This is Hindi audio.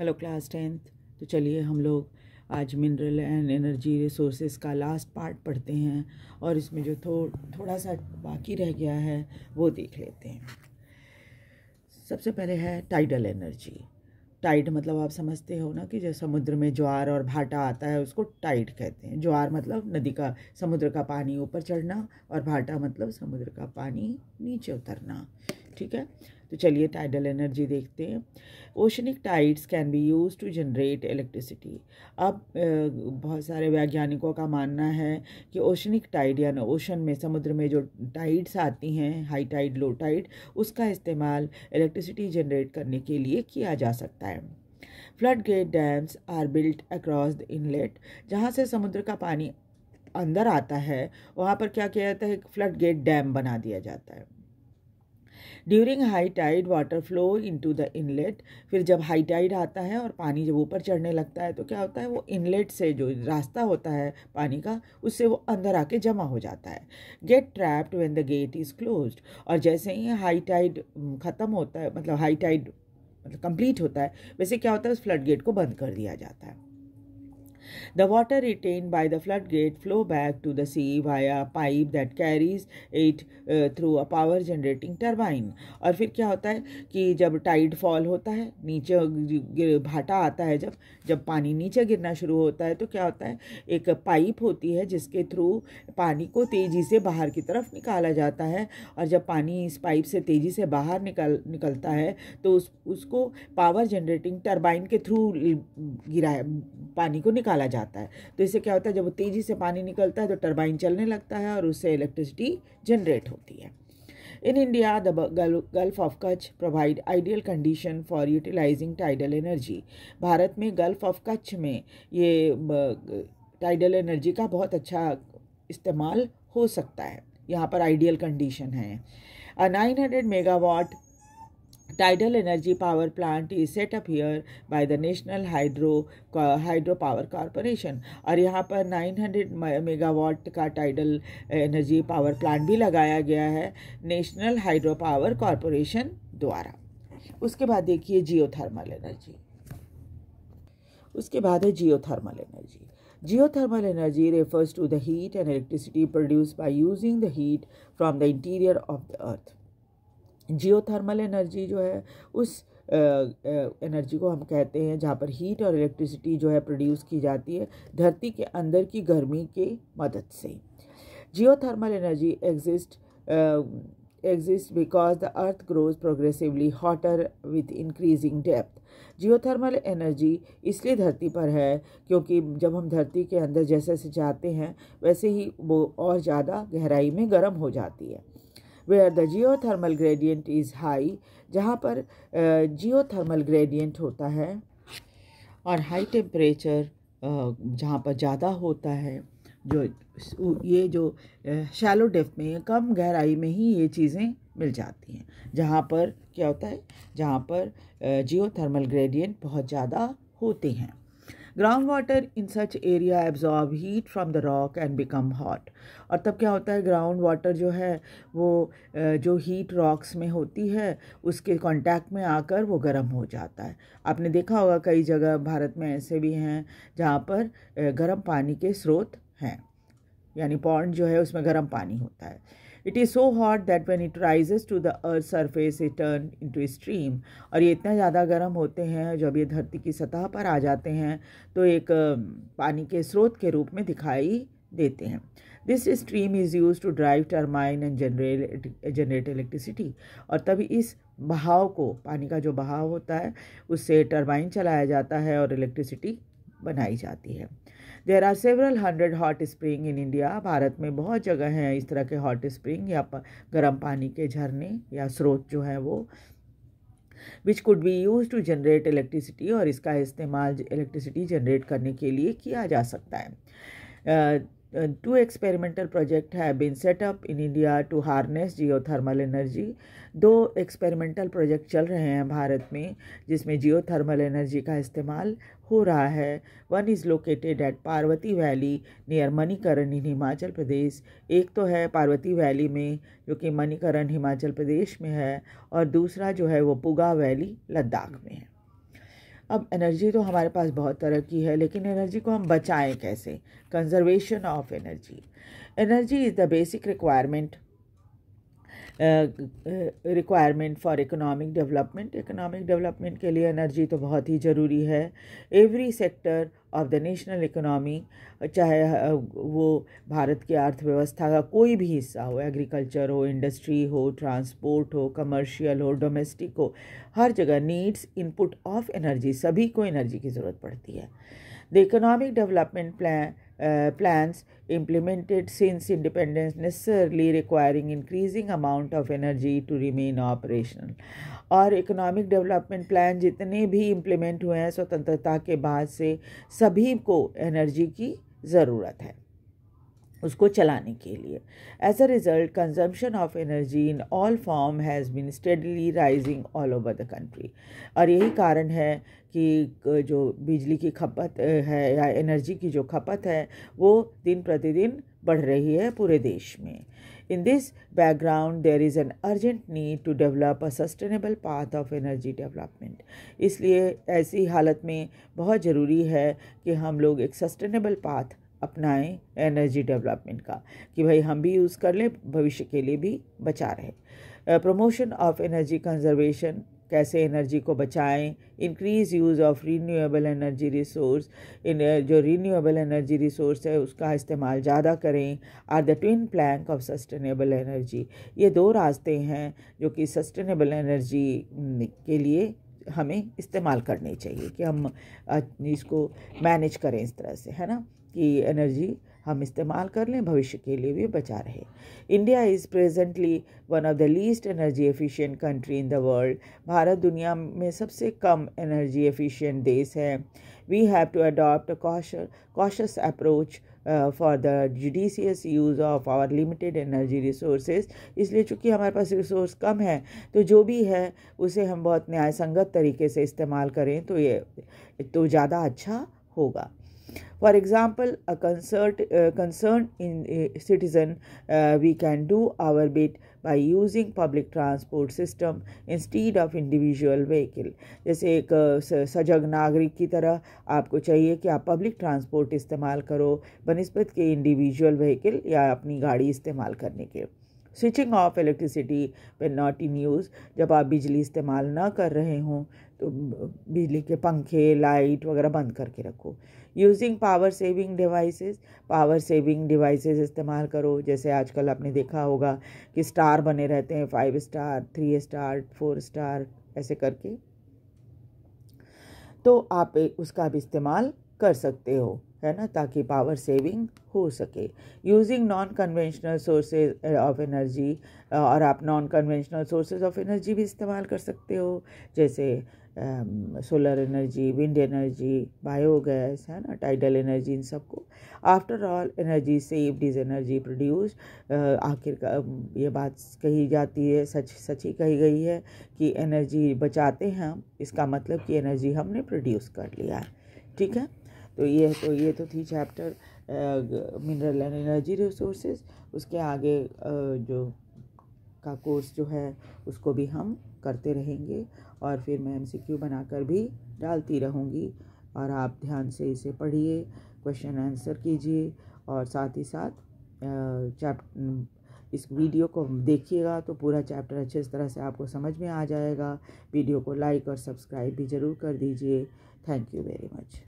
हेलो क्लास टेंथ तो चलिए हम लोग आज मिनरल एंड एनर्जी रिसोर्सेज का लास्ट पार्ट पढ़ते हैं और इसमें जो थो थोड़ा सा बाकी रह गया है वो देख लेते हैं सबसे पहले है टाइडल एनर्जी टाइड मतलब आप समझते हो ना कि जो समुद्र में ज्वार और भाटा आता है उसको टाइड कहते हैं ज्वार मतलब नदी का समुद्र का पानी ऊपर चढ़ना और भाटा मतलब समुद्र का पानी नीचे उतरना ठीक है तो चलिए टाइडल एनर्जी देखते हैं oceanic tides can be use to generate electricity अब बहुत सारे वैज्ञानिकों का मानना है कि ओशनिक टाइड यानी ओशन में समुद्र में जो टाइड्स आती हैं हाई टाइड लो टाइड उसका इस्तेमाल इलेक्ट्रिसिटी जनरेट करने के लिए किया जा सकता है flood gate dams are built across the inlet जहाँ से समुद्र का पानी अंदर आता है वहाँ पर क्या किया जाता है फ्लड गेट डैम बना दिया जाता है during high tide water flow into the inlet फिर जब हाई टाइड आता है और पानी जब ऊपर चढ़ने लगता है तो क्या होता है वो इनलेट से जो रास्ता होता है पानी का उससे वो अंदर आके जमा हो जाता है get trapped when the gate is close और जैसे ही हाई टाइड ख़त्म होता है मतलब हाई टाइड मतलब कंप्लीट होता है वैसे क्या होता है उस फ्लड गेट को बंद कर दिया जाता है The water retained by the floodgate flow back to the sea via pipe that carries it uh, through a power generating turbine. और फिर क्या होता है कि जब टाइड फॉल होता है नीचे भाटा आता है जब जब पानी नीचे गिरना शुरू होता है तो क्या होता है एक पाइप होती है जिसके थ्रू पानी को तेज़ी से बाहर की तरफ निकाला जाता है और जब पानी इस पाइप से तेज़ी से बाहर निकल निकलता है तो उस उसको पावर जनरेटिंग टरबाइन के थ्रू गिराया पानी को निकाला निकाला जाता है तो इससे क्या होता है जब वो तेज़ी से पानी निकलता है तो टर्बाइन चलने लगता है और उससे इलेक्ट्रिसिटी जनरेट होती है in India the gulf of Kutch provide ideal condition for utilizing tidal energy Bharat में गल्फ ऑफ कच्छ में ये टाइडल एनर्जी का बहुत अच्छा इस्तेमाल हो सकता है यहाँ पर आइडियल कंडीशन है nine hundred megawatt tidal energy power plant is set up here by the national hydro hydro power corporation और यहाँ पर 900 मेगावाट का टाइडल एनर्जी पावर प्लांट भी लगाया गया है नेशनल हाइड्रो पावर कॉरपोरेशन द्वारा उसके बाद देखिए जियोथर्मल एनर्जी उसके बाद है geothermal energy Geothermal energy refers to the heat and electricity produced by using the heat from the interior of the earth. Geothermal energy जो है उस एनर्जी को हम कहते हैं जहाँ पर हीट और इलेक्ट्रिसिटी जो है प्रोड्यूस की जाती है धरती के अंदर की गर्मी की मदद से geothermal energy exist exist because the earth grows progressively hotter with increasing depth geothermal energy इसलिए धरती पर है क्योंकि जब हम धरती के अंदर जैसे जैसे जाते हैं वैसे ही वो और ज़्यादा गहराई में गर्म हो जाती है where the geothermal gradient is high जहाँ पर जियो थर्मल ग्रेडियंट होता है और हाई टेम्परेचर जहाँ पर ज़्यादा होता है जो ये जो शैलो डेफ में कम गहराई में ही ये चीज़ें मिल जाती हैं जहाँ पर क्या होता है जहाँ पर जियो थर्मल ग्रेडियंट बहुत ज़्यादा होते हैं ground water in such area absorb heat from the rock and become hot और तब क्या होता है ग्राउंड वाटर जो है वो जो हीट रॉक्स में होती है उसके कांटेक्ट में आकर वो गर्म हो जाता है आपने देखा होगा कई जगह भारत में ऐसे भी हैं जहाँ पर गर्म पानी के स्रोत हैं यानी पॉन्ड जो है उसमें गर्म पानी होता है it is so hot that when it rises to the earth surface it turn to stream और ये इतना ज़्यादा गर्म होते हैं जब ये धरती की सतह पर आ जाते हैं तो एक पानी के स्रोत के रूप में दिखाई देते हैं this stream is use to drive turbine and generate generate electricity और तभी इस बहाव को पानी का जो बहाव होता है उससे टर्माइन चलाया जाता है और इलेक्ट्रिसिटी बनाई जाती है there are several hundred hot spring in India Bharat में बहुत जगह हैं इस तरह के हॉट स्प्रिंग या गर्म पानी के झरने या स्रोत जो हैं वो which could be use to generate electricity और इसका इस्तेमाल इलेक्ट्रिसिटी जनरेट करने के लिए किया जा सकता है two experimental project has been set up in India to harness geothermal energy दो एक्सपेरिमेंटल प्रोजेक्ट चल रहे हैं भारत में जिसमें जियो थर्मल एनर्जी का इस्तेमाल हो रहा है one is located at Parvati valley near Manikaran in Himachal Pradesh एक तो है पार्वती वैली में जो कि मणिकरण हिमाचल प्रदेश में है और दूसरा जो है वो पुगा वैली लद्दाख में है अब एनर्जी तो हमारे पास बहुत तरह की है लेकिन एनर्जी को हम बचाएं कैसे conservation of energy energy is the basic requirement requirement for economic development economic development के लिए एनर्जी तो बहुत ही ज़रूरी है every sector of the national economy चाहे वो भारत की अर्थव्यवस्था का कोई भी हिस्सा हो एग्रीकल्चर हो इंडस्ट्री हो ट्रांसपोर्ट हो कमर्शियल हो डोमेस्टिक हो हर जगह नीड्स इनपुट ऑफ एनर्जी सभी को एनर्जी की ज़रूरत पड़ती है the economic development plan uh, plans implemented since independence necessarily requiring increasing amount of energy to remain operational और इकोनॉमिक डेवलपमेंट प्लान जितने भी इम्प्लीमेंट हुए हैं स्वतंत्रता के बाद से सभी को एनर्जी की ज़रूरत है उसको चलाने के लिए as a result consumption of energy in all form has been steadily rising all over the country और यही कारण है कि जो बिजली की खपत है या एनर्जी की जो खपत है वो दिन प्रतिदिन बढ़ रही है पूरे देश में in this background there is an urgent need to develop a sustainable path of energy development इसलिए ऐसी हालत में बहुत ज़रूरी है कि हम लोग एक सस्टेनेबल पाथ अपनाएं एनर्जी डेवलपमेंट का कि भाई हम भी यूज़ कर लें भविष्य के लिए भी बचा रहे प्रमोशन ऑफ एनर्जी कंजर्वेशन कैसे एनर्जी को बचाएं increase use of renewable energy resource इन जो रीन्यूएबल एनर्जी रिसोर्स है उसका इस्तेमाल ज़्यादा करें are the twin plank of sustainable energy ये दो रास्ते हैं जो कि सस्टेनेबल एनर्जी के लिए हमें इस्तेमाल करने चाहिए कि हम इसको मैनेज करें इस तरह से है ना की एनर्जी हम इस्तेमाल कर लें भविष्य के लिए भी बचा रहे India is presently one of the least energy efficient country in the world Bharat दुनिया में सबसे कम एनर्जी एफिशिएंट देश है we have to adopt cautious approach for the judicious use of our limited energy resources इसलिए चूंकि हमारे पास रिसोर्स कम है तो जो भी है उसे हम बहुत न्याय संगत तरीके से इस्तेमाल करें तो ये तो ज़्यादा अच्छा होगा For example, a concert, uh, concerned in, uh, citizen, uh, we can do our bit by using public transport system instead of individual vehicle. जैसे एक uh, सजग नागरिक की तरह आपको चाहिए कि आप पब्लिक ट्रांसपोर्ट इस्तेमाल करो बनस्पत के इंडिविजुअल व्हीकल या अपनी गाड़ी इस्तेमाल करने के switching off electricity when not in use जब आप बिजली इस्तेमाल ना कर रहे हों तो बिजली के पंखे लाइट वगैरह बंद करके रखो using power saving devices power saving devices इस्तेमाल करो जैसे आजकल आपने देखा होगा कि स्टार बने रहते हैं five star three star four star ऐसे करके तो आप उसका भी इस्तेमाल कर सकते हो है ना ताकि पावर सेविंग हो सके using non conventional sources of energy और आप non conventional sources of energy भी इस्तेमाल कर सकते हो जैसे solar energy wind energy biogas है ना टाइडल एनर्जी इन सबको after all energy saved is energy produce आखिर ये बात कही जाती है सच सच ही कही गई है कि एनर्जी बचाते हैं हम इसका मतलब कि एनर्जी हमने प्रोड्यूस कर लिया है ठीक है तो ये तो ये तो थी chapter mineral and energy resources उसके आगे uh, जो का कोर्स जो है उसको भी हम करते रहेंगे और फिर मैं एम एमसीक्यू बनाकर भी डालती रहूँगी और आप ध्यान से इसे पढ़िए क्वेश्चन आंसर कीजिए और साथ ही साथ चैप इस वीडियो को देखिएगा तो पूरा चैप्टर अच्छे तरह से आपको समझ में आ जाएगा वीडियो को लाइक और सब्सक्राइब भी ज़रूर कर दीजिए थैंक यू वेरी मच